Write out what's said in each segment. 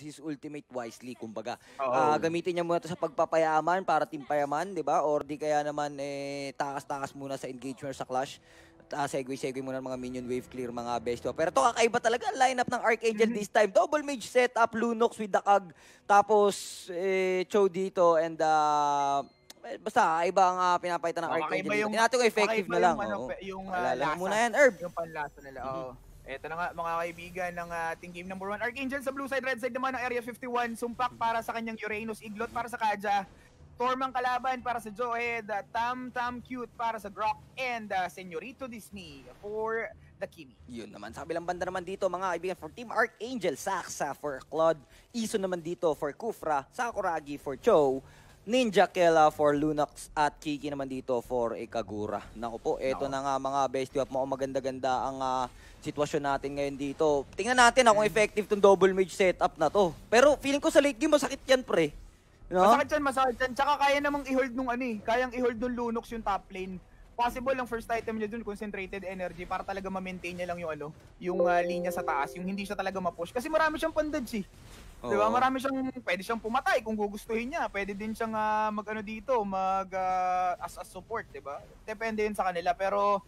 choose his ultimate wisely, kumbaga. Uh, gamitin niya muna to sa pagpapayaman para timpayaman, di ba? Or di kaya naman eh, takas-takas muna sa engagement sa clash. Uh, Segway-segway muna ng mga minion wave clear mga besto. Pero to kakaiba talaga ang lineup ng Archangel mm-hmm. this time. Double mage setup, Lunox with the Kag, tapos eh, Cho dito and uh, basta iba ang uh, pinapakita ng Archangel. Yung, Nato effective na lang. Yung, ano, oh. yung uh, Alala lasa. muna yan, Herb. Yung panlasa nila, mm-hmm. oo. Oh. Mm-hmm. Ito na nga mga kaibigan ng ating game number 1. Archangel sa blue side, red side naman ng Area 51. Sumpak para sa kanyang Uranus, Iglot para sa Kaja. Tormang kalaban para sa Joehead, uh, Tam Tam Cute para sa Grok, and uh, Senyorito Disney for the Kimi. Yun naman. Sa kabilang banda naman dito, mga kaibigan, for Team Archangel, Saksa for Claude, Iso naman dito for Kufra, Sakuragi for Cho, Ninja Kela for Lunox at Kiki naman dito for Ikagura. Naku po, eto Nako. na nga mga best up mo. Maganda-ganda ang ah, sitwasyon natin ngayon dito. Tingnan natin ah, kung mm. effective tong double mage setup na to. Pero feeling ko sa late game masakit yan pre. No? Masakit yan, masakit yan. Tsaka kaya namang i-hold nung ano eh. Kayang i-hold nung Lunox yung top lane. Possible lang first item niya dun, concentrated energy, para talaga ma-maintain niya lang yung ano, yung ah, linya sa taas, yung hindi siya talaga ma-push. Kasi marami siyang pandage eh. Oo. 'Di Marami siyang pwede siyang pumatay kung gugustuhin niya. Pwede din siyang uh, magano dito, mag uh, as a support, 'di ba? Depende 'yun sa kanila pero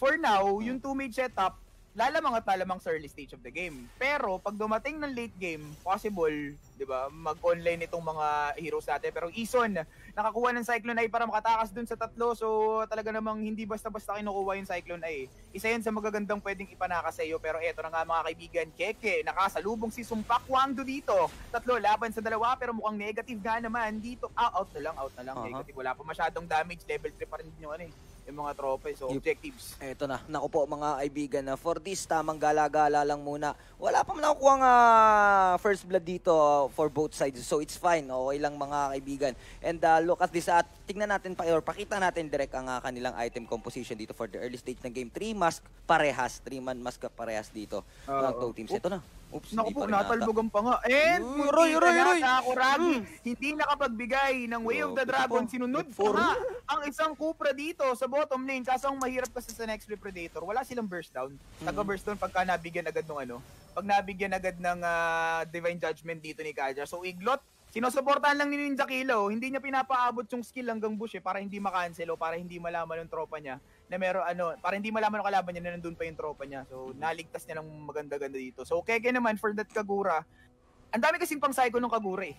for now, yung two-mid setup lalamang at lalamang sa early stage of the game. Pero pag dumating ng late game, possible, 'di ba, mag-online itong mga heroes natin. Pero Ison, nakakuha ng Cyclone Eye para makatakas dun sa tatlo. So talaga namang hindi basta-basta kinukuha yung Cyclone Eye. Isa yan sa magagandang pwedeng ipanaka sa iyo. Pero eto na nga mga kaibigan, Keke, nakasalubong si Sumpak Wangdo dito. Tatlo laban sa dalawa pero mukhang negative nga naman dito. Ah, out na lang, out na lang. Uh-huh. Negative, wala pa masyadong damage. Level 3 pa rin yun ano eh yung mga tropa. Eh, so, objectives. Ito na. Naku po mga kaibigan na ah, for this, tamang gala-gala lang muna. Wala pa muna nakukuha nga first blood dito ah, for both sides. So, it's fine. Okay lang mga kaibigan. And uh, look at this. At tingnan natin pa or pakita natin direct ang uh, kanilang item composition dito for the early stage ng game. 3 mask parehas. 3 man mask parehas dito. Uh, ng two teams. Ito na. Oops, Naku po, natalbog ang panga. And, Uy, Roy, Roy, Roy! Kuragi, mm. hindi nakapagbigay ng Way of the Dragon, sinunod for na ang isang Kupra dito sa bottom lane. Kaso ang mahirap kasi sa next Predator, wala silang burst down. Hmm. Taga-burst down pagka nabigyan agad ng ano. Pag nabigyan agad ng uh, Divine Judgment dito ni Kaja. So, iglot sinusuportahan lang ni Ninja Kilo, hindi niya pinapaabot yung skill hanggang bush eh, para hindi makancel o para hindi malaman ng tropa niya na meron ano, para hindi malaman ng kalaban niya na nandun pa yung tropa niya. So, mm-hmm. naligtas niya ng maganda-ganda dito. So, Keke naman for that Kagura, ang dami kasing pang psycho ng Kagura eh.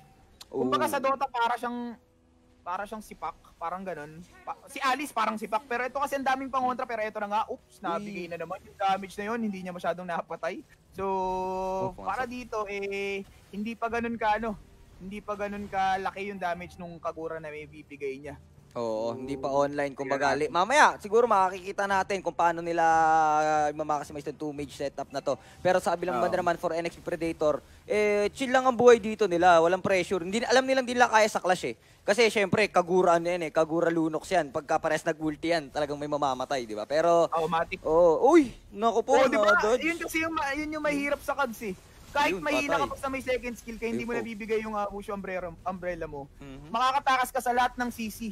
Kung baka sa Dota, para siyang para siyang sipak, parang ganun. Pa- si Alice parang sipak, pero ito kasi ang daming pangontra, pero ito na nga, oops, nabigay na naman. Yung damage na yon hindi niya masyadong napatay. So, para dito, eh, hindi pa ganun ka, ano, hindi pa ganun ka laki yung damage nung Kagura na may bibigay niya. Oo, hindi pa online kumbaga. Yeah. Mamaya, siguro makakikita natin kung paano nila ah, mamakasimize itong two-mage setup na to. Pero sabi lang oh. banda naman for NXP Predator, eh, chill lang ang buhay dito nila. Walang pressure. Hindi, alam nilang din nila kaya sa clash eh. Kasi syempre, kagura ano yan eh. Kagura lunox yan. Pagka pares nag-ulti yan, talagang may mamamatay, di ba? Pero... Automatic. Oh, uy! Naku po, Pero, diba, no, Yun kasi yung, yun yung mahirap sa Cubs eh kahit Ayun, mahina ka pa sa may second skill kaya hindi mo nabibigay yung uh, ah, Usho umbrella, umbrella mo, mm-hmm. makakatakas ka sa lahat ng CC.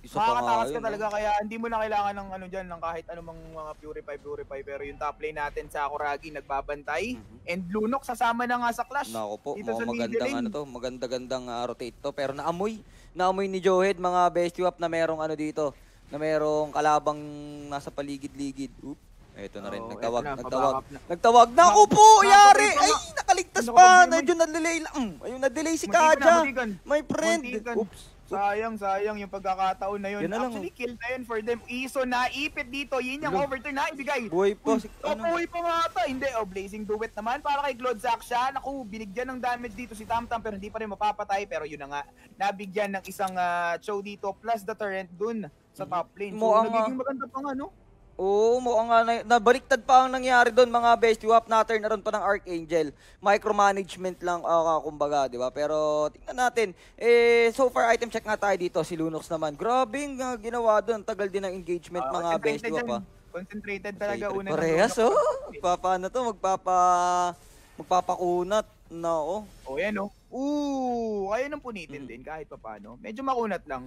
Isa Makakatakas ka talaga eh. kaya hindi mo na kailangan ng ano diyan ng kahit anumang mga purify purify pero yung top lane natin sa Kuragi nagbabantay mm-hmm. and Lunok, sasama na nga sa clash. Nako po, Dito mga magandang ano to, maganda-gandang uh, rotate to pero naamoy, naamoy ni Johead mga bestie up na merong ano dito, na merong kalabang nasa paligid-ligid. Oop. Ito na rin, oh, nagtawag, na, nagtawag, na. nagtawag. Naku po, yari! Ay, nakaligtas pa! Mm, ayun, na-delay lang. Ayun, na-delay si Kaja. My friend! Oops. Sayang, sayang yung pagkakataon na yun. Yan na lang. Oh. kill na yun for them. Iso, naipit dito. Yun yung overturn na ibigay. Buhay pa. Si, ano? Buhay pa nga ata. Hindi, oh, Blazing Duet naman. Para kay Glodzak siya. Naku, binigyan ng damage dito si Tamtam pero hindi pa rin mapapatay. Pero yun na nga, nabigyan ng isang uh, ah, show dito plus the turret dun sa top lane. So, Mo nagiging ah, maganda pa nga, no? Oo, oh, mo nga na, nabaliktad pa ang nangyari doon mga best you up natin na ron pa ng Archangel. Micromanagement lang uh, kumbaga, 'di ba? Pero tingnan natin. Eh so far item check nga tayo dito si Lunox naman. Grabe ng uh, ginawa doon, tagal din ng engagement uh, mga best you up. Concentrated talaga okay, una. Parehas oh. Papa ano to, magpapa magpapakunat No. oh. Oh, yan oh. Oo, ayun ang punitin mm. din kahit papaano. Medyo makunat lang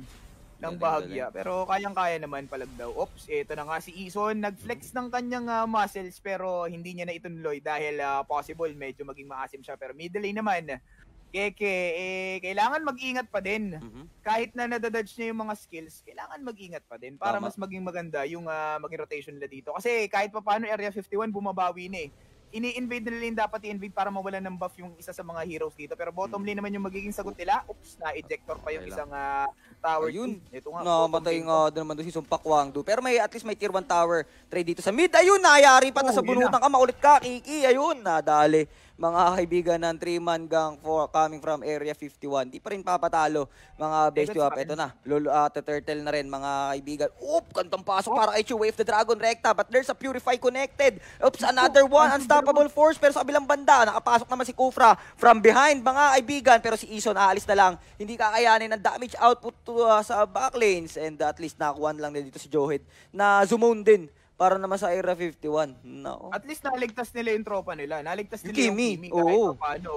ng bahagya. Pero kayang-kaya naman daw. Oops, ito na nga si Ison. Nag-flex mm-hmm. ng kanyang uh, muscles pero hindi niya na itunloy dahil uh, possible medyo maging maasim siya. Pero middle lane naman, Keke, eh, kailangan mag-ingat pa din. Mm-hmm. Kahit na nadadodge niya yung mga skills, kailangan mag-ingat pa din para Tama. mas maging maganda yung uh, maging rotation nila dito. Kasi kahit pa paano, Area 51 bumabawi na eh ini-invade nila yung dapat i-invade para mawalan ng buff yung isa sa mga heroes dito. Pero bottom hmm. lane naman yung magiging sagot nila. Oops, na-ejector pa yung isang uh, tower. Ayun. Ito nga. No, matay nga uh, naman doon si Sumpak Wangdu. Pero may, at least may tier 1 tower trade dito sa mid. Ayun, nayari pa. Oh, sa bunutan ka. Maulit ka, Kiki. Ayun, nadali mga kaibigan ng 3-man gang for coming from Area 51. Di pa rin papatalo mga best up. Ito na, lolo, uh, turtle na rin mga kaibigan. Oop, kantang pasok oh. para HU Wave the Dragon Recta. But there's a Purify connected. Oops, another one. Unstoppable force. Pero sa kabilang banda, nakapasok naman si Kufra from behind mga kaibigan. Pero si Ison aalis na lang. Hindi kakayanin ang damage output to, uh, sa backline lanes and at least nakuha lang na dito si Johed na zumoon din para naman sa Era 51. No. At least naligtas nila yung tropa nila. Naligtas nila yung Kimi. Kimi kahit Oo. paano.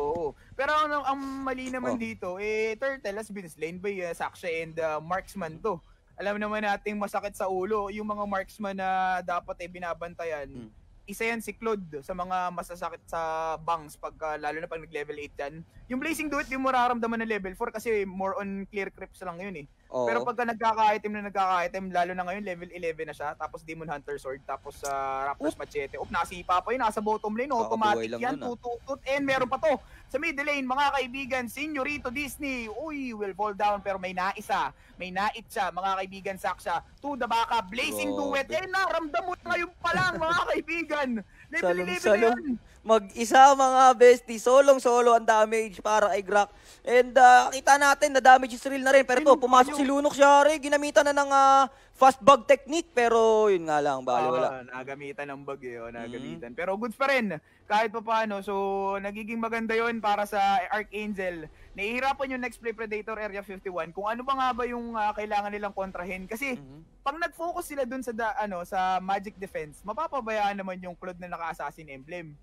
Pero ang, ang mali naman Oo. Oh. dito, eh, Turtle has been slain by uh, Saksha and uh, Marksman to. Alam naman nating masakit sa ulo yung mga marksman na dapat eh binabantayan. Hmm. Isa yan si Claude sa mga masasakit sa bangs pagka lalo na pag nag-level 8 yan. Yung Blazing Duet, di mo mararamdaman na level 4 kasi more on clear creeps lang yun eh. Oo. Pero pagka nagkaka-item na nagkaka-item, lalo na ngayon, level 11 na siya, tapos Demon Hunter Sword, tapos uh, Raptor's Oop. Machete. Oop, nasipa pa yun, nasa bottom lane, oh, automatic yan, ah. Tututut. and meron pa to. Sa mid lane, mga kaibigan, Senyorito Disney, uy, will fall down, pero may naisa, may nait siya, mga kaibigan, Saksha, to the baka, Blazing Duet, eh, naramdam mo na ngayon pa lang, mga kaibigan. Level 11 yan. Mag-isa mga bestie. Solong-solo ang damage para kay Grak. And uh, kita natin na damage is real na rin. Pero to, pumasok si Lunok Shari. Ginamitan na ng uh, fast bug technique. Pero yun nga lang, bali wala. Uh, nagamitan ng bug yun. Eh. Nagamitan. Mm-hmm. Pero good pa rin. Kahit pa paano. So nagiging maganda yun para sa Archangel. Nahihirapan yung next play Predator Area 51. Kung ano ba nga ba yung uh, kailangan nilang kontrahin. Kasi mm-hmm. pag nag-focus sila dun sa, da, ano, sa magic defense, mapapabayaan naman yung cloud na naka-assassin emblem.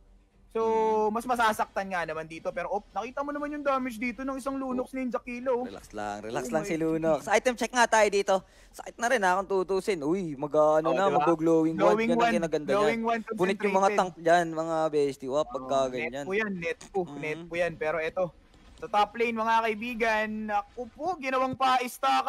So, mm. mas masasaktan nga naman dito. Pero, op, nakita mo naman yung damage dito ng isang Lunox oh. Ninja Kilo. Relax lang, relax Oh lang si Lunox. Item check nga tayo dito. Sakit na rin ha, kung tutusin. Uy, mag ano Oh, na, diba? mag-glowing wand. Glowing Ganun wand, kinaganda Punit yung mga tank dyan, mga bestie. Wap, pagka oh, ganyan. Net po yan, net po. Mm. Net po yan. Pero eto, sa top lane mga kaibigan, ako po, ginawang ka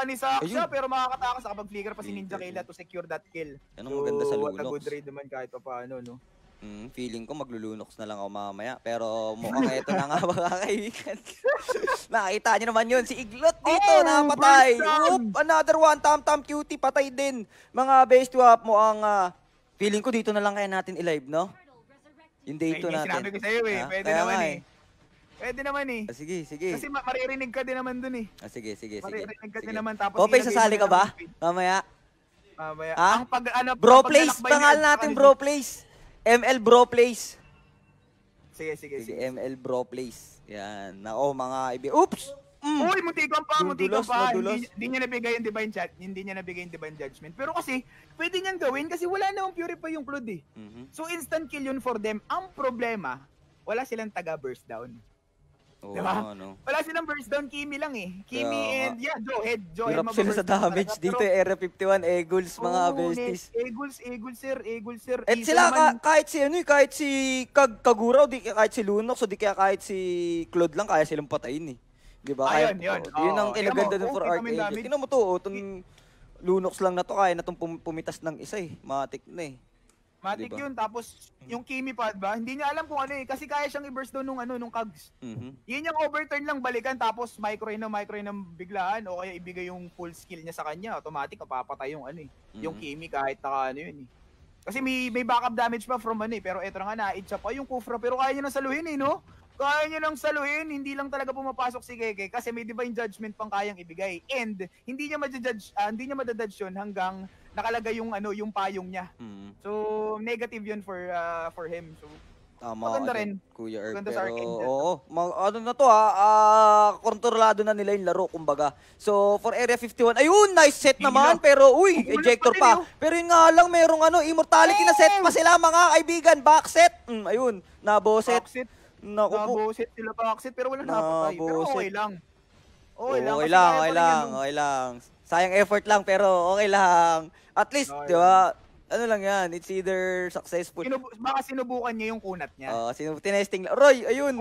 ni Ayun. Saksa pero makakatakas kapag flicker pa si Ninja Flicker. to secure that kill. Yan ang maganda sa So, what a Lunox. good raid naman kahit pa paano, no? Hmm, feeling ko maglulunox na lang ako mamaya. Pero mukhang ito na nga mga kaibigan. Nakita niyo naman yun, si Iglot dito oh, napatay. Oop, another one, Tam Tam Cutie patay din. Mga base swap mo ang uh, feeling ko dito na lang kaya natin i-live, no? Yung day 2 natin. Sinabi ko sa'yo eh, ha? Ah, pwede kaya naman eh. eh. Pwede naman eh. Ah, sige, sige. Kasi ma- maririnig ka din naman dun eh. Ah, sige, sige, sige. Maririnig ka sige. din naman tapos. Kopay, sasali ka ba? Mamaya. Mamaya. Ah? Ang pag, ano, bro place, pangalan natin bro place. ML Bro Place. Sige, sige, sige. sige. ML Bro Plays. Yan. Nako, mga ibi. Oops! Mm. Uy, muntikan pa, muntikan dulos, pa. Hindi, niya nabigay yung divine chat, hindi niya nabigay yung divine judgment. Pero kasi, pwede niyang gawin kasi wala namang purify yung Claude eh. Mm-hmm. So instant kill yun for them. Ang problema, wala silang taga burst down. Oo, diba? ano. Wala silang first down, Kimi lang eh. Kimi Kaya, and, yeah, Joehead. Joehead Hirap sila sa damage dito, Area 51, Eagles, mga oh, besties. Eagles, Eagles, sir, Eagles, sir. At Eagle sila, ka, kahit si, ano eh, kahit si Kag Kaguraw, di, kahit si Lunox, o di kaya kahit si Claude lang, kaya silang patayin eh. Diba? Kaya, Ayun, yun. Oh, yun ang kinaganda din for Archangel. Tingnan mo to, oh, itong Lunox lang na to, kaya na itong pumitas ng isa eh. Matik na eh. Matic diba? yun. Tapos, mm. yung Kimi pad ba? Hindi niya alam kung ano eh. Kasi kaya siyang i-burst doon nung, ano, nung Kags. Mm-hmm. Yun yung overturn lang balikan. Tapos, micro in na micro in biglaan. O kaya ibigay yung full skill niya sa kanya. Automatic, mapapatay yung ano eh. Mm-hmm. Yung Kimi kahit naka ano yun eh. Kasi may, may backup damage pa from ano eh. Pero eto na nga, na-itcha pa yung Kufra. Pero kaya niya na saluhin eh, no? kaya niya lang saluhin, hindi lang talaga pumapasok si Keke kasi may divine judgment pang kayang ibigay. And hindi niya ma-judge, uh, hindi niya ma-judge 'yon hanggang nakalagay yung ano, yung payong niya. Mm. So negative 'yun for uh, for him. So Tama. Maganda rin. Kuya Erp. Maganda pero, sa Oo. Oh, mag, ano na to ha? Uh, ah, kontrolado na nila yung laro, kumbaga. So, for Area 51. Ayun! Nice set naman. Pero, uy! Ejector pa. Oh. Pero yun nga lang, merong ano, immortality na set pa sila, mga kaibigan. Back set. Mm, ayun. Nabo set. Back set Naku po. Nabusit sila backseat pero wala nakapatay. Pero okay lang. Okay lang. Okay lang, okay lang, okay lang. Sayang effort lang pero okay lang. At least, okay. di ba, ano lang yan, it's either successful. Sinubu baka sinubukan niya yung kunat niya. Oo, uh, sinub tinesting lang. Roy, ayun! Oh,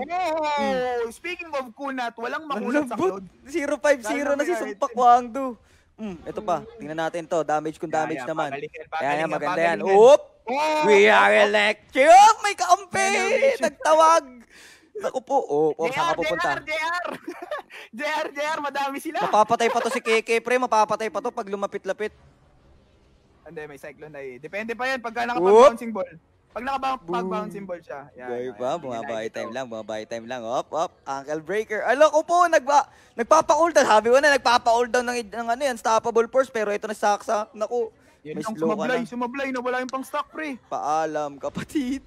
mm. speaking of kunat, walang makunat sa cloud. 050 na si Sumpak eh. Wangdo. Mm, ito pa. Tingnan natin to. Damage kung damage yeah, yeah, naman. Kaya pagalingan, yan, maganda yan. Oop! Oh, We are electric! Oh, may kaampi! Nagtawag! Ako po. Oh, oh saan ka pupunta? JR, JR! JR, madami sila. Mapapatay pa to si KK, pre. Mapapatay pa to pag lumapit-lapit. Hindi, may cyclone na eh. Depende pa yan pagka nakapag-bouncing ball. Pag naka-bounce, pag bouncing ball siya. Yan. Boy pa, bumabahay time lang, bumabahay time lang. Op, op, ankle breaker. Alo ah, ko po, nagba, nagpapa-hold down. Habi ko na, nagpapa-hold down ng, ng ano yan, stoppable force. Pero ito na saksak. Naku, yan may slow sumablay, na. sumablay, nawala yung pang stock, pre. Paalam, kapatid.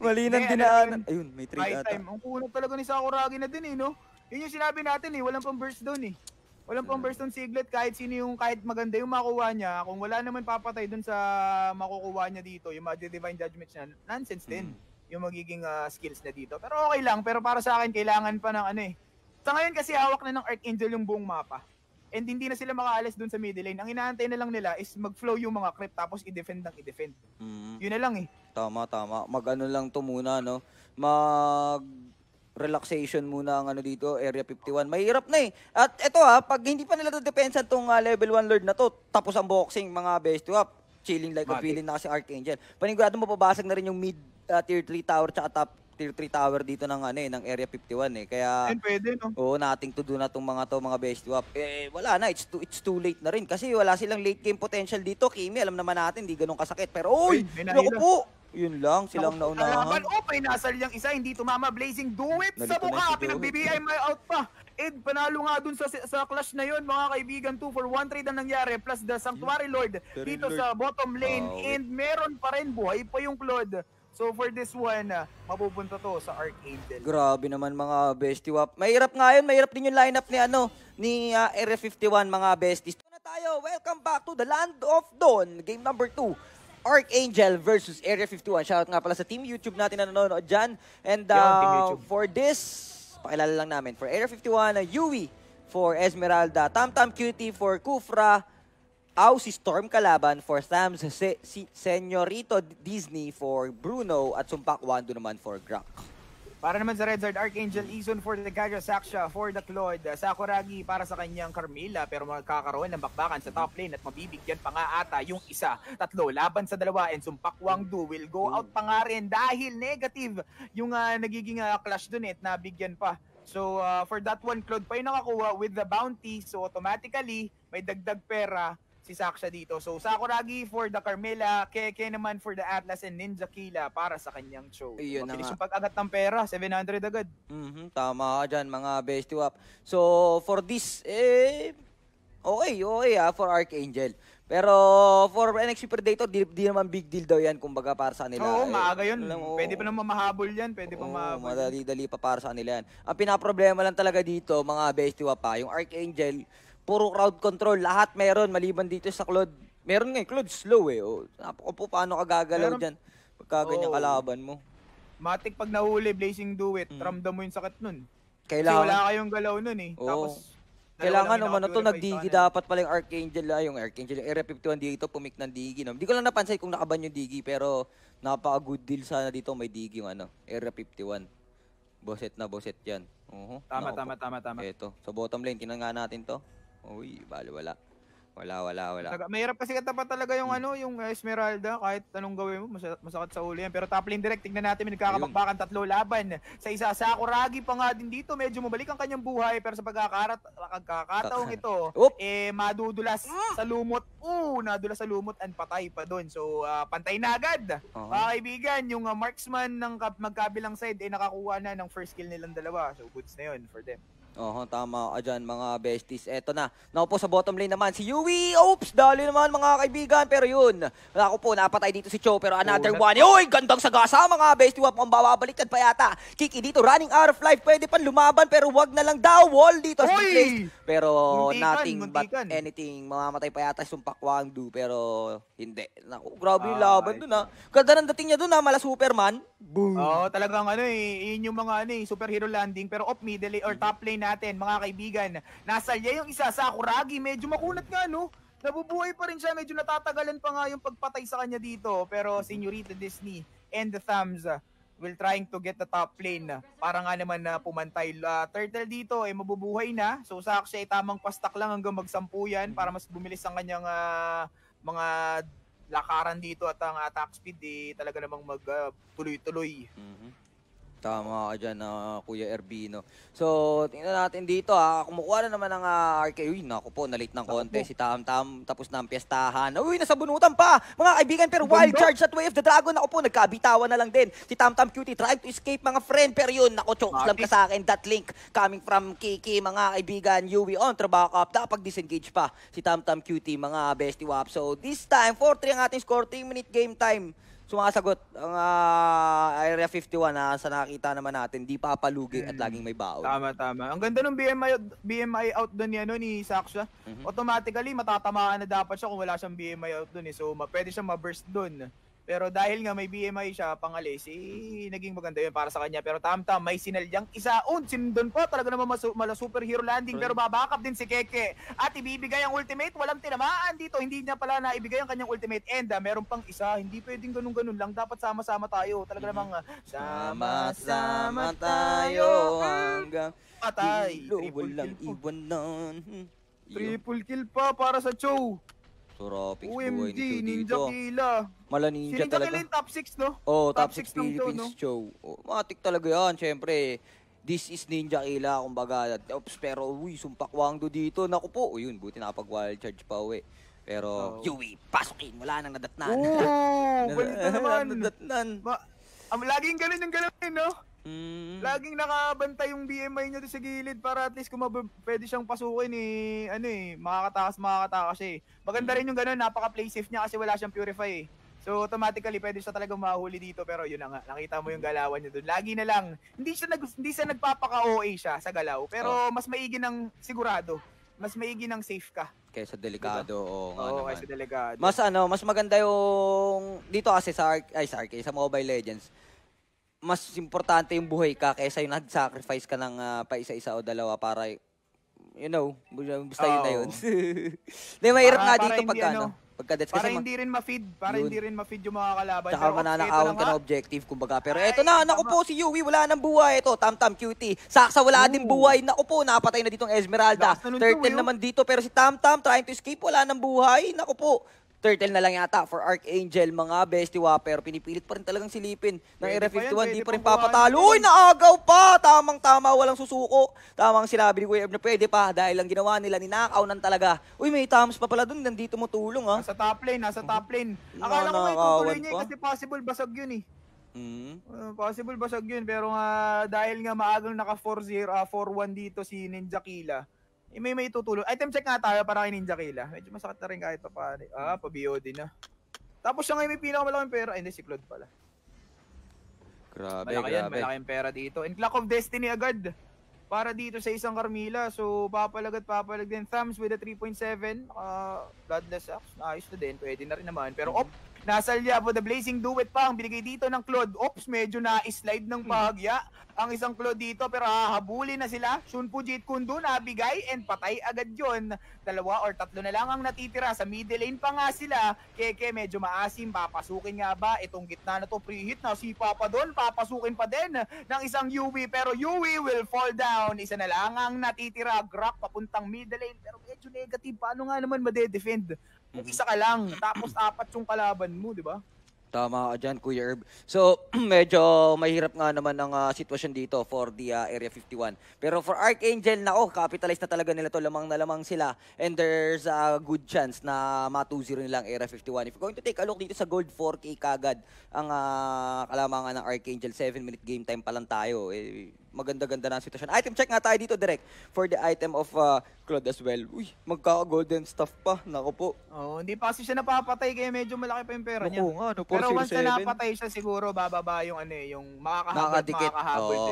Malinang dinaan. Ayun, may trade ata. Time. Ang kuno talaga ni Sakuragi na din eh, no? Yun yung sinabi natin eh, walang pang burst doon eh. Walang pang burst ng siglet kahit sino yung kahit maganda yung makuha niya. Kung wala naman papatay dun sa makukuha niya dito, yung mga divine judgments niya, nonsense din mm. yung magiging uh, skills na dito. Pero okay lang, pero para sa akin kailangan pa ng ano eh. Sa ngayon kasi hawak na ng Archangel yung buong mapa. And hindi na sila makaalis dun sa mid lane. Ang inaantay na lang nila is mag-flow yung mga creep tapos i-defend ng i-defend. Mm. Yun na lang eh. Tama, tama. Mag-ano lang to muna, no? Mag relaxation muna ang ano dito, Area 51. Mahirap na eh. At ito ha, pag hindi pa nila na nadepensa tong uh, level 1 Lord na to, tapos ang boxing, mga best up, chilling like Magic. a feeling na kasi Archangel. Panigurado mapabasag na rin yung mid uh, tier 3 tower tsaka top tier 3 tower dito ng ano eh, ng Area 51 eh. Kaya And pwede no. Oo, nating to do na tong mga to, mga best up. Eh wala na, it's too it's too late na rin kasi wala silang late game potential dito. Kimi, alam naman natin, hindi ganoon kasakit. Pero oy, Uy, ako po. Yun lang, silang Naku, naunahan. Alaban, oh, pinasal niyang isa, hindi tumama. Blazing, do it Nalito sa mukha. Pinag-BBI my out pa. Ed, panalo nga dun sa, sa clash na yun, mga kaibigan. 2 for 1 trade ang nangyari, plus the Sanctuary Lord dito Lord. sa bottom lane. Wow. Ah, And meron pa rin, buhay pa yung Claude. So for this one, mapupunta to sa Archangel. Grabe naman mga bestie wap. Mahirap nga yun, mahirap din yung lineup ni ano ni uh, ah, RF51 mga besties. Ito na tayo. Welcome back to the Land of Dawn, game number 2 Archangel versus Area 51. Shoutout nga pala sa team YouTube natin na nanonood dyan. And uh, for this, pakilala lang namin. For Area 51, uh, Yui for Esmeralda, Tamtam Cutie for Kufra, Aw si Storm Kalaban for Sam's si, si Disney for Bruno, at Sumpak Wando naman for Grak. Para naman sa Red Archangel Izon for the Gaja Saksha for the Cloyd. Sakuragi para sa kanyang Carmilla pero magkakaroon ng bakbakan sa top lane at mabibigyan pa nga ata yung isa. Tatlo laban sa dalawa and Sumpakwang Du will go out pa nga rin dahil negative yung uh, nagiging uh, clash dun eh na bigyan pa. So uh, for that one, Cloyd pa yung nakakuha with the bounty. So automatically may dagdag pera si Saksha dito. So, Sakuragi for the Carmela, Keke naman for the Atlas, and Ninja Kila para sa kanyang show. Ayun na Mabilis pag-agat ng pera, 700 agad. Mm-hmm, tama ka dyan, mga bestie wap. So, for this, eh, okay, okay ha, ah, for Archangel. Pero for NXT Predator, di, di naman big deal daw yan kumbaga para sa kanila. Oo, eh, maaga yun. Lang, oo. Pwede pa naman mahabol yan. Pwede oo, pa mahabol. Madali-dali pa para sa kanila yan. Ang pinaproblema lang talaga dito, mga bestie pa, ah, yung Archangel, puro crowd control. Lahat meron, maliban dito sa Claude. Meron nga, eh, Claude slow eh. Oh. po, paano ka gagalaw meron... dyan? Pagka ganyan oh. kalaban mo. Matik pag nahuli, Blazing Duet, mm. ramdam mo yung sakit nun. Kailangan. Kasi wala kayong galaw nun eh. Oh. Tapos, kailangan naman ano to nagdigi dapat pala yung Archangel, ah, yung Archangel, yung Area 51 dito, pumik ng digi. No? Hindi ko lang napansin kung nakaban yung digi, pero napaka-good deal sana dito may digi yung ano, Area 51. Boset na boset yan. Uh -huh. Tama, Naku, tama, tama, tama. Ito, sa bottom lane, tinan nga natin to. Uy, bala wala. Wala, wala, wala. Taga, mahirap kasi katapat talaga yung ano, yung Esmeralda. Kahit anong gawin mo, mas- masakit sa ulo yan. Pero top lane direct, tignan natin, may nagkakabakbakan tatlo laban. Sa isa, Sakuragi pa nga din dito. Medyo mabalik ang kanyang buhay. Pero sa pagkakarat, pagkakataong ito, eh, madudulas mm. sa lumot. Oo, nadulas sa lumot and patay pa doon. So, ah, pantay na agad. Oo. Mga kaibigan, yung ah, marksman ng kap- magkabilang side, eh, nakakuha na ng first kill nilang dalawa. So, goods na yun for them. Oho, tama ka dyan mga besties. Eto na. Naupo sa bottom lane naman si Yui. Oops, dali naman mga kaibigan. Pero yun, ako po, napatay dito si Cho. Pero another oh, one. Uy, gandang sagasa mga besties. Wap, ang bababaliktad pa yata. Kiki dito, running out of life. Pwede pan lumaban pero wag na lang daw. Wall dito. Oy! Pero muntikan, nothing muntikan. but anything. Mamamatay pa yata si do. Pero hindi. Naku, grabe yung ah, laban dun ha. Ah. Ganda ng dating niya dun ha, ah, mala Superman. Boom. oh, talagang ano eh, yun yung mga ano eh, superhero landing pero off middle or top mm-hmm. lane natin, mga kaibigan. Nasa Nasalya yung isa sa Kuragi, medyo makulat nga no. Nabubuhay pa rin siya, medyo natatagalan pa nga yung pagpatay sa kanya dito. Pero mm-hmm. Senorita Disney and the Thumbs will trying to get the top lane. Para nga naman na uh, pumantay. Uh, turtle dito ay eh, mabubuhay na. So sa siya ay eh, tamang pastak lang hanggang magsampu yan mm-hmm. para mas bumilis ang kanyang uh, mga lakaran dito at ang attack speed eh, talaga namang mag uh, tuloy-tuloy. Mm-hmm. Tama ka dyan, ah, Kuya Erbino. So, tingnan natin dito ha. Ah. Kumukuha na naman ng ah, RK. Uy, naku po, nalate ng konti. Si Tam Tam tapos na ang piyestahan. Uy, nasa bunutan pa! Mga kaibigan, pero wild charge at Way of the Dragon. Ako po, nagkabitawan na lang din. Si Tam Tam Cutie tried to escape mga friend. Pero yun, naku, chokes lang ka sa akin. That link coming from Kiki, mga kaibigan. Yui on, trabaho up. Dapat disengage pa si Tam Tam Cutie, mga bestie wap. So, this time, 4-3 ang ating score. 3 minute game time sumasagot ang uh, Area 51 na ah, sa nakakita naman natin, di papalugi mm. at hmm. laging may baon. Tama, tama. Ang ganda ng BMI, BMI out doon ni, no, ni Saksha. Mm-hmm. Automatically, matatamaan na dapat siya kung wala siyang BMI out doon. Eh. So, ma- pwede siyang ma-burst doon. Pero dahil nga may BMI siya, pangalis, eh, naging maganda yun para sa kanya. Pero tam-tam, may sinalyang isa. Un, sinundon po, talaga naman masu- mala superhero landing. Pero babackup din si Keke. At ibibigay ang ultimate, walang tinamaan dito. Hindi niya pala naibigay ang kanyang ultimate. And uh, meron pang isa, hindi pwedeng ganun-ganun lang. Dapat sama-sama tayo. Talaga mm-hmm. namang uh, sama-sama tayo hanggang patay. Triple kill po. Triple kill pa para sa Chow. Surapings buhay OMG, Ninja Kila. Mala Ninja Sininja talaga. Kila yung top 6, no? Oo, oh, top, 6 ng Philippines show. No? show. Oh, matik talaga yan, syempre. This is Ninja Kila, kumbaga. Oops, pero uy, sumpak sumpakwangdo dito. Naku po, oh, yun, buti nakapag-wild charge pa uwi. Pero, oh. Yui, pasukin, wala nang nadatnan. Oo, oh, balita naman. nadatnan. Ba, ang ah, laging ganun yung ganun, eh, no? Mm. Laging nakabantay yung BMI niya sa gilid para at least kung mab- pwede siyang pasukin eh, ano eh, makakatakas, makakatakas eh. Maganda rin yung ganun, napaka-play safe niya kasi wala siyang purify eh. So automatically pwede siya talaga mahuli dito pero yun na nga nakita mo yung galawan niya doon. Lagi na lang hindi siya nag hindi siya nagpapaka OA siya sa galaw pero oh. mas maigi ng sigurado. Mas maigi ng safe ka kaysa diba? delikado diba? o nga Oo, naman. kaysa delikado. Mas ano, mas maganda yung dito kasi sa Arc, ay sa Arc, sa Mobile Legends mas importante yung buhay ka kaysa yung nag-sacrifice ka ng uh, ah, pa isa-isa o dalawa para, you know, basta oh. yun na yun. Hindi, mahirap nga dito pag ano. ano Pagka that's para kasi hindi rin mafeed, para yun. hindi rin mafeed yung mga kalaban. Tsaka mananakawan ka ng objective kumbaga. Pero eto na, naku po si Yui, wala nang buhay. Eto, Tam Tam Cutie. Saksa wala Ooh. din buhay. Naku po, napatay na dito ang Esmeralda. Na Turtle oh. naman dito pero si Tam Tam trying to escape, wala nang buhay. Naku po, turtle na lang yata for Archangel, mga bestiwa, pero pinipilit pa rin talagang silipin ng RF51, di pa rin papatalo. Uy, naagaw pa! Tamang-tama, walang susuko. Tamang sinabi ni Kuya Eb na pwede pa dahil ang ginawa nila, ninakaw nang talaga. Uy, may Tams pa pala dun, nandito mo tulong ha. Ah. Nasa top lane, nasa top lane. Mm-hmm. Akala ko may tutuloy niya eh, kasi possible basag yun eh. Mm. Uh, possible basag yun pero nga dahil nga maagang naka 4-0 uh, 4-1 dito si Ninja Kila may may tutulong. Item check nga tayo para kay Ninja Kayla. Medyo masakit na rin kahit pa Ah, pa-BOD na. Tapos siya ngayon may pinakamalaking pera. Ay, hindi, si Claude pala. Grabe, malaki grabe. Yan, malaking pera dito. And Clock of Destiny agad. Para dito sa isang Carmila. So, papalag at papalag din. Thumbs with a 3.7. Uh, Bloodless Axe. Naayos na din. Pwede na rin naman. Pero, mm-hmm. Nasa Liabo, the Blazing Duet pa ang binigay dito ng Claude. Oops, medyo na-slide ng hmm. pahagya ang isang Claude dito pero hahabulin na sila. Shun Shunpujit Kundo nabigay and patay agad yon Dalawa or tatlo na lang ang natitira. Sa middle lane pa nga sila. Keke medyo maasim. Papasukin nga ba itong gitna na to? Pre-hit na si Papa doon. Papasukin pa din ng isang Yui pero Yui will fall down. Isa na lang ang natitira. Grok papuntang middle lane pero medyo negative. Paano nga naman made-defend kung mm-hmm. isa ka lang, tapos apat yung kalaban mo, di ba? Tama ka dyan, Kuya Herb. So, medyo mahirap nga naman ang uh, sitwasyon dito for the uh, Area 51. Pero for Archangel, na oh, capitalize na talaga nila to Lamang na lamang sila. And there's a good chance na ma-2-0 nila ang Area 51. If you're going to take a look dito sa gold 4K kagad, ang uh, kalamangan ng Archangel, 7-minute game time pa lang tayo. Eh, maganda-ganda na ang sitwasyon. Item check nga tayo dito, direct, for the item of uh, Claude as well. Uy, magka golden stuff pa. Nako po. oh, hindi pa kasi siya napapatay kaya medyo malaki pa yung pera Naku, niya. Oo nga, no, Pero once na napatay siya, siguro bababa yung ano eh, yung makakahabol, nakakadikit. makakahabol Oo,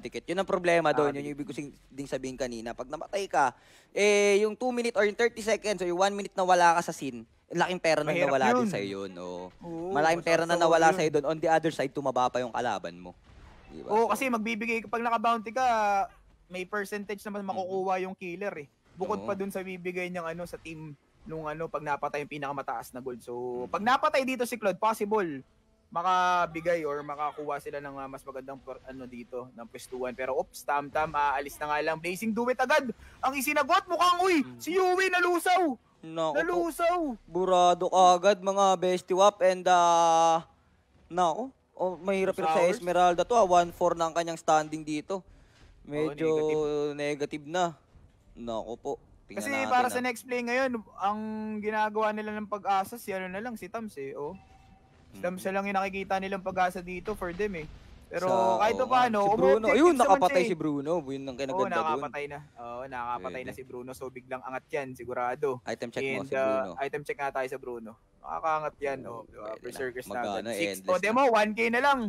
din. Yun ang problema doon, yun yung ibig ko sing- ding sabihin kanina. Pag namatay ka, eh, yung 2 minute or yung 30 seconds or yung 1 minute na wala ka sa scene, laking pera na nawala yun. din sa iyo Oo. Oo, Malaking pera na nawala sa iyo doon. On the other side, tumaba pa yung kalaban mo. Diba? Oo, kasi magbibigay, pag naka-bounty ka, may percentage naman makukuha mm-hmm. yung killer eh. Bukod Oo. pa dun sa bibigay niyang ano sa team nung ano pag napatay yung pinakamataas na gold. So, pag mm-hmm. napatay dito si Claude, possible makabigay or makakuha sila ng ah, mas magandang ano dito ng pwestuhan. Pero oops, tam tam aalis na nga lang Blazing Duet agad. Ang isinagot mukhang uy, mm. si Yui nalusaw. Naku, nalusaw. Burado ka agad mga bestie wap and uh, ah, nako. Oh, mahirap rin sa hours? Esmeralda to ha. Ah. 1-4 na ang kanyang standing dito. Oh, Medyo Oo, negative. negative na. Nako po. Tingnan Kasi natin, para ha. Ah. sa next play ngayon, ang ginagawa nila ng pag-asa si ano na lang, si Tams eh. Oh. Si Tams mm -hmm. lang yung nakikita nilang pag-asa dito for them eh. Pero so, kahit pa paano, si Bruno, ayun, nakapatay si Bruno. Yun ang kinaganda doon. Oo, nakapatay na. Oo, nakapatay Pwede. na si Bruno. So, biglang angat yan, sigurado. Item check And, mo si uh, Bruno. Uh, item check nga tayo sa Bruno. Nakakaangat yan. Oh, oh, uh, berserkers na. Magana, Six, o, demo, 1K na lang.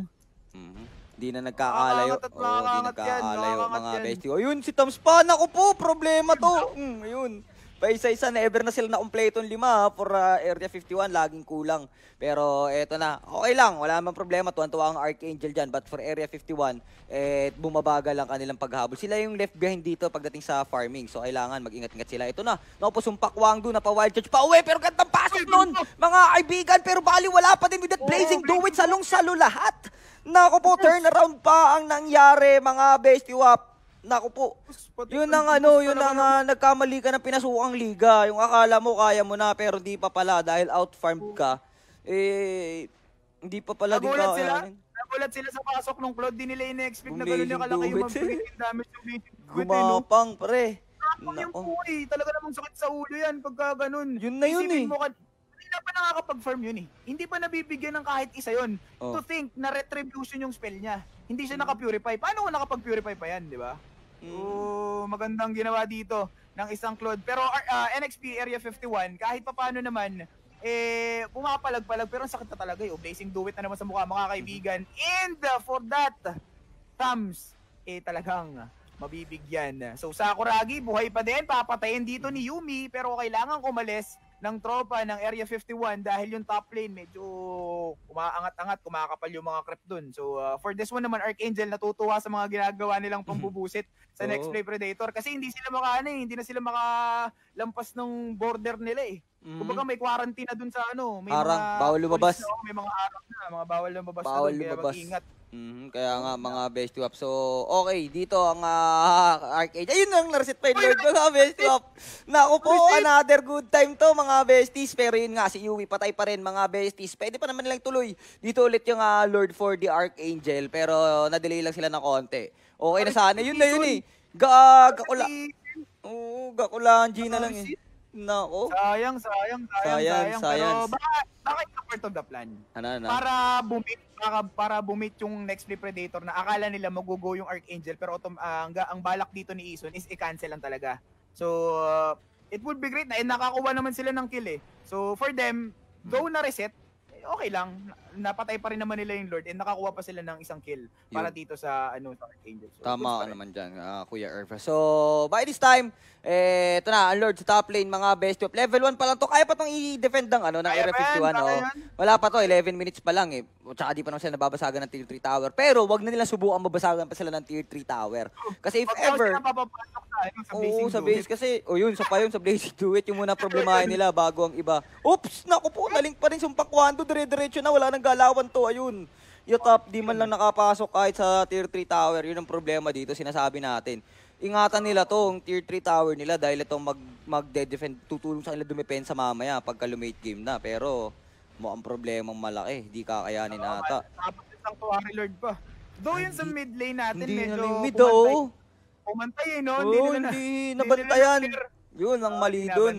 mm Hindi na nagkakalayo. Oo, oh, di nagkakalayo mga bestie. Ayun, si Tom pa. Ako po, problema to. Mm, ayun pa isa-isa na ever na sila na kumpleto ng lima for uh, Area 51 laging kulang. Pero eto na, okay lang, wala namang problema. Tuwan-tuwa ang Archangel diyan but for Area 51 eh bumabagal lang kanilang paghabol. Sila yung left behind dito pagdating sa farming. So kailangan mag-ingat-ingat sila. Ito na, naupos yung Pakwangdu na pa wild charge pa uwi pero gandang pasok noon mga kaibigan pero bali wala pa din with that blazing oh, duwit salong salo lahat. Nako po, turn around pa ang nangyari mga bestiwap. Nako po. Yun ang ano, yun ang uh, nagkamali ka ng pinasukang liga. Yung akala mo kaya mo na pero di pa pala dahil outfarmed ka. Eh, hindi pa pala din ka. sila? Ano Nagulat sila sa pasok ng Claude. Di nila in-expect na gano'n yung kalaki yung mag-freaking damage yung Legion Gwit. Gumapang, pre. Gumapang yung puwi. Talaga namang sakit sa ulo yan pagka ganun. Yun na yun Isipin eh. Mo ka, hindi pa nakakapag-farm yun eh. Hindi pa nabibigyan ng kahit isa yun. Oh. To think na retribution yung spell niya. Hindi siya mm. naka-purify. Paano kung nakapag-purify pa yan, di ba? Mm. magandang ginawa dito ng isang Claude. Pero uh, ah, ah, NXP Area 51, kahit papaano naman, eh, pumapalag-palag. Pero ang sakit na talaga yung eh. Oh, blazing do it na naman sa mukha mga kaibigan. Mm-hmm. And uh, for that, thumbs, eh talagang mabibigyan. So Sakuragi, buhay pa din. Papatayin dito ni Yumi. Pero kailangan kumalis ng tropa ng Area 51 dahil yung top lane medyo umaangat-angat, kumakapal yung mga creep dun. So uh, for this one naman, Archangel natutuwa sa mga ginagawa nilang mm-hmm. pambubusit sa Oo. next play Predator kasi hindi sila maka ano, eh, hindi na sila makalampas ng border nila eh. Mm-hmm. Kumbaga may quarantine na dun sa ano, may arang, oh, mga bawal lumabas. Na, may mga arang na, mga bawal lumabas bawal na dun, lumabas. kaya mag-ingat. Mm-hmm, kaya nga mga best up. So, okay, dito ang uh, arcade. Ayun lang na-reset pa yung Lord ko sa best up. Naku po, another good time to mga besties. Pero yun nga, si Yui patay pa rin mga besties. Pwede pa naman nilang tuloy. Dito ulit yung uh, Lord for the Archangel. Pero uh, na-delay lang sila na konti. Okay na sana. Yun na yun eh. Gag, kakula. Oo, gakulaan Gina lang eh. Nako. Sayang, sayang, sayang, sayang. sayang. Pero bakit, bakit ka part of the plan? Ano, ano? Para bumit, para, para bumit yung next play Predator na akala nila magugo yung Archangel pero autom, uh, ang, ang balak dito ni Ison is i-cancel lang talaga. So, uh, it would be great na eh, nakakuha naman sila ng kill eh. So, for them, though na-reset, eh, okay lang napatay pa rin naman nila yung Lord and nakakuha pa sila ng isang kill para Yun. dito sa ano sa Angels. So, Tama ka naman dyan, ah, Kuya Erva. So, by this time, eh, ito na, ang Lord sa top lane, mga best of level 1 pa lang to. Kaya pa tong i-defend ng, ano, ng Kaya Area 51. kaya Oh. Wala pa to, 11 minutes pa lang eh. Tsaka di pa naman sila nababasagan ng Tier 3 Tower. Pero wag na nila subukan mabasagan pa sila ng Tier 3 Tower. Oh, kasi if ever, sila ano, sa, Oo, sa base duel. kasi, o oh, yun, sa pa yun, sa Blazing Duet, yung muna problema nila bago ang iba. Oops, naku po, naling pa rin sumpak kwando, dire-diretso na, wala nang galawan to, ayun. Yung top, di man lang nakapasok kahit sa tier 3 tower. Yun ang problema dito, sinasabi natin. Ingatan nila to, ang tier 3 tower nila dahil ito mag, magde defend tutulong sa nila dumepensa mamaya pagka lumate game na. Pero, mo mukhang problemang malaki. hindi kakayanin oh, ata. Tapos isang Tuari Lord pa. Do yun sa mid lane natin, hindi medyo na mid, Oh. Pumantay eh, no? Oh, hindi, nila na, hindi nabantayan. Hindi nila yun, ang mali doon.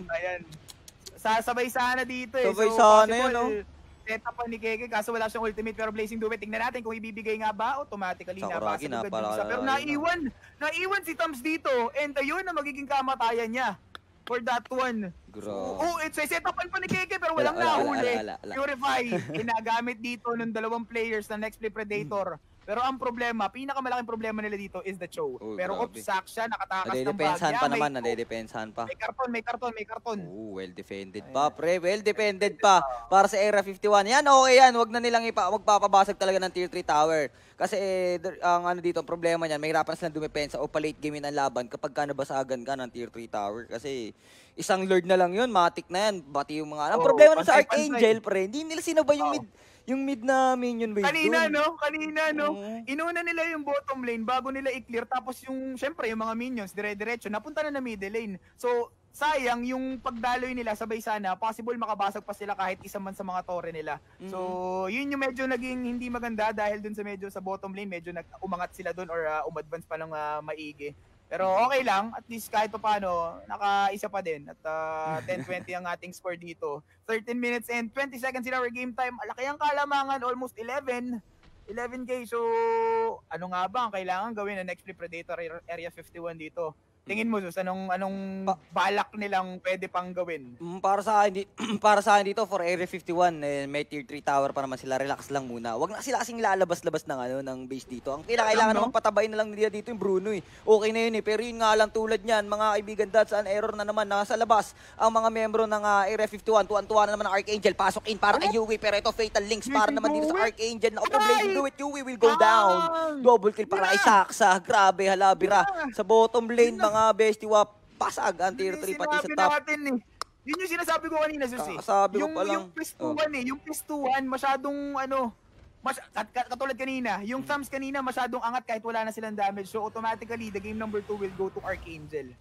Sasabay sana dito eh. Sasabay so, sana yun, no? Oh. Zeta pa ni Gege kaso wala siyang ultimate pero Blazing Duet. Tingnan natin kung ibibigay nga ba automatically na ba sa na, Pero naiwan, naiwan si Toms dito and ayun na magiging kamatayan niya for that one. Grabe. oh, it's a set upan pa ni Keke pero walang nahuli. Purify, ginagamit dito ng dalawang players na next play Predator. Pero ang problema, pinakamalaking problema nila dito is the show. Oh, Pero grabe. obsak siya, nakatakas ng bagya. Nadedepensahan pa naman, nadedepensahan pa. May karton, may karton, may karton. Oh, well defended Ayan. pa, pre. Well defended pa para sa Era 51. Yan, okay yan. Huwag na nilang ipa magpapabasag talaga ng Tier 3 tower. Kasi eh, ang ano dito, ang problema niyan, may hirapan silang dumepensa o pa-late game ang laban kapag ka nabasagan ka ng Tier 3 tower. Kasi isang lord na lang yun, matik na yan. Bati yung mga... Ang oh, problema na sa Archangel, pre, hindi nila sino ba yung oh. mid yung mid na minion wave. Kanina, dun. no? Kanina, no? Uh-huh. Inuna nila yung bottom lane bago nila i-clear. Tapos yung, syempre, yung mga minions, dire-diretso, napunta na na mid lane. So, sayang yung pagdaloy nila sabay sana, possible makabasag pa sila kahit isa man sa mga tore nila. Mm-hmm. So, mm. yun yung medyo naging hindi maganda dahil dun sa medyo sa bottom lane, medyo nag umangat sila dun or uh, umadvance pa ng uh, ah, maigi. Pero mm-hmm. okay lang, at least kahit pa paano, naka-isa pa din. At uh, ah, 10-20 ang ating score dito. 13 minutes and 20 seconds in our game time. Alaki ang kalamangan, almost 11. 11K, so ano nga ba ang kailangan gawin ng next play Predator Area 51 dito? Tingin mo, Sus, anong, anong Pa- balak nilang pwede pang gawin? Mm, para sa hindi para sa akin dito for Area 51 eh, may tier 3 tower para man sila relax lang muna. Wag na sila kasing lalabas-labas ng ano ng base dito. Ang kailangan kailangan no? naman patabay na lang nila dito yung Bruno eh. Okay na yun eh. Pero yun nga lang tulad niyan, mga kaibigan, that's an error na naman nasa labas ang mga miyembro ng ah, Area 51. Tuwan-tuwa na naman ang Archangel. Pasok in para kay ano? Yui. Pero ito Fatal Links para naman dito sa Archangel. Na auto blade do it. Yui will go ah! down. Double kill para Isaac sa Grabe, halabira. Sa bottom lane, mga mga bestiwa, pasag ang tier 3 pati sa top. Natin, eh. Yun yung sinasabi ko kanina, Susi. Kakasabi ah, yung, ko pa lang. Yung pistuan oh. eh, yung pistuan, masyadong ano, mas, kat, kat, katulad kanina, yung thumbs kanina masyadong angat kahit wala na silang damage. So automatically, the game number 2 will go to Archangel.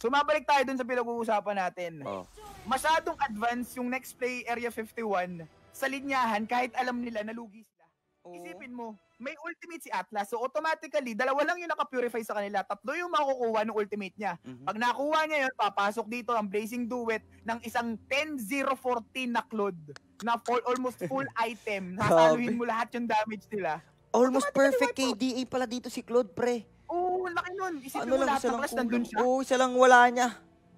So mabalik tayo dun sa pinag-uusapan natin. Oh. Masyadong advance yung next play area 51 sa linyahan kahit alam nila na lugi. Oo. Isipin mo, may ultimate si Atlas. So automatically, dalawa lang yung nakapurify sa kanila. Tatlo yung makukuha ng ultimate niya. Mm-hmm. Pag nakuha niya yun, papasok dito ang Blazing Duet ng isang 10-0-14 na Claude na full, almost full item. Nasaluhin mo lahat yung damage nila. Almost perfect KDA pala dito si Claude, pre. Oo, oh, laki nun. Isipin ano mo lahat ng class nandun siya. Oo, oh, isa lang wala niya.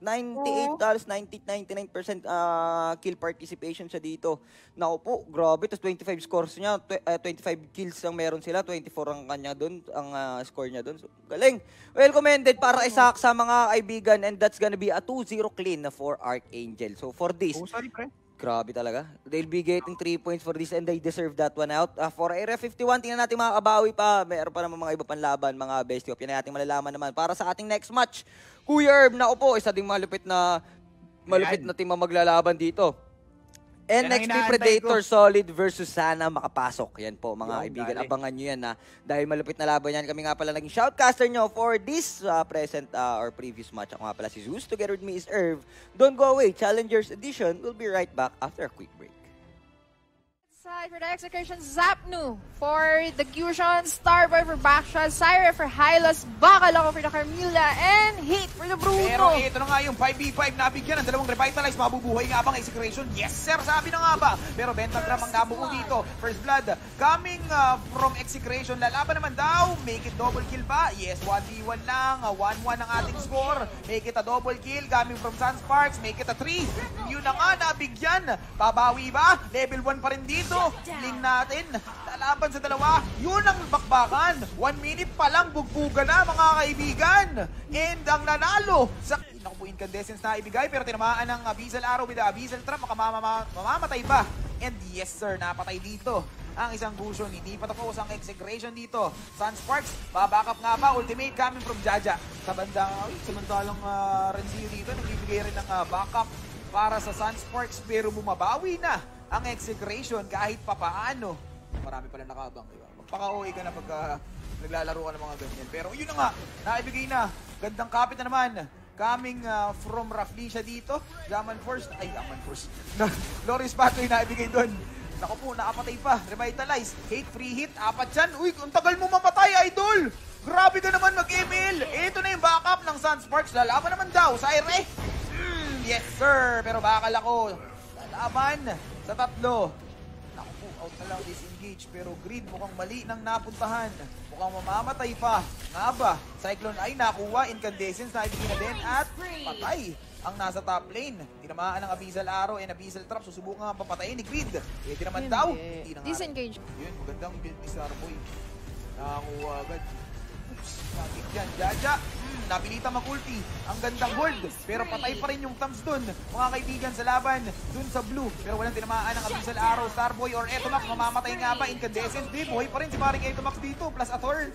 98, 90, 99% uh, kill participation siya dito. Naku po, grabe. Tapos 25 scores niya, tw- uh, 25 kills lang meron sila, 24 ang kanya doon, ang uh, score niya doon. So, galing. Well commended para isak sa mga kaibigan and that's gonna be a 2-0 clean na for Archangel. So for this, oh, sorry, pre. Grabe talaga. They'll be getting 3 points for this and they deserve that one out. Uh, for RF51, tingnan natin mga kabawi pa. Meron pa naman mga iba pang laban, mga best of. Yan ay malalaman naman. Para sa ating next match, Kuya Herb, na po, isa ding malupit na malupit na team ang maglalaban dito. And next week, Predator ko. Solid versus Sana makapasok. Yan po, mga yan, kaibigan. Dali. Abangan nyo yan, ha? Dahil malupit na laban yan. Kami nga pala naging shoutcaster nyo for this uh, present uh, or previous match. Ako nga pala si Zeus. Together with me is Irv. Don't go away. Challengers Edition will be right back after a quick break side for the execution, Zapnu for the Gusion, Starboy for Backshot, Syra for Hylas, Bacalao for the Carmilla, and Hate for the Bruno. Pero ito na nga yung 5v5 nabigyan ng dalawang revitalize, mabubuhay nga bang execution? Yes sir, sabi na nga ba? Pero Bentagram ang nabuo dito. First Blood coming uh, from execution, lalaban naman daw, make it double kill ba? Yes, 1v1 lang, 1-1 uh, ang ating score, make it a double kill coming from Sun Sparks, make it a 3. Yun na nga nabigyan, babawi ba? Level 1 pa rin dito dito. Lin natin. Lalaban sa dalawa. Yun ang bakbakan. One minute pa lang. Bugbuga na mga kaibigan. And ang nanalo sa... Naku po, incandescence na ibigay. Pero tinamaan ng Abyssal Arrow with the Abyssal Trap. Makamamamatay pa. And yes sir, napatay dito ang isang Gusion, Hindi pa tapos ang execration dito. Sun Sparks, babackup nga pa. Ultimate coming from Jaja. Sa bandang, ay, samantalang uh, Renzi dito, nagbibigay rin ng uh, backup para sa Sun Sparks pero bumabawi na ang execration kahit papaano. Marami pala nakabang, di ba? Magpaka-OA ka na pagka naglalaro ka ng mga ganyan. Pero yun na nga, naibigay na. Gandang kapit na naman. Coming uh, from Raflisha dito. Jaman first. Ay, Jaman first. Loris Pato yung naibigay doon. Naku po, nakapatay pa. Revitalize. Hate free hit. Apat yan. Uy, ang tagal mo mamatay, idol! Grabe ka naman mag-ML. Ito na yung backup ng Sun Sparks. Lalaban naman daw sa Ire. Mm, yes, sir. Pero bakal ako. Lalaban sa tatlo. Naku po, out na lang disengage. Pero Greed mukhang mali nang napuntahan. Mukhang mamamatay pa. Nga ba? Cyclone ay nakuha. Incandescence side na din at patay ang nasa top lane. Tinamaan ng Abyssal Arrow and Abyssal Trap. Susubukan ang papatayin ni Greed. Pwede naman eh, Hindi. daw. Hindi Disengage. Yun, magandang build ni Starboy. Nakakuha agad. Bakit yan, Jaja? Hmm, napilita mag-ulti. Ang gandang hold. Pero patay pa rin yung thumbs dun. Mga kaibigan sa laban. Dun sa blue. Pero walang tinamaan ang Abyssal Arrow, Starboy, or Etomax. Mamamatay nga ba? Incandescent. Di, buhay pa rin si paring Etomax dito. Plus Ator.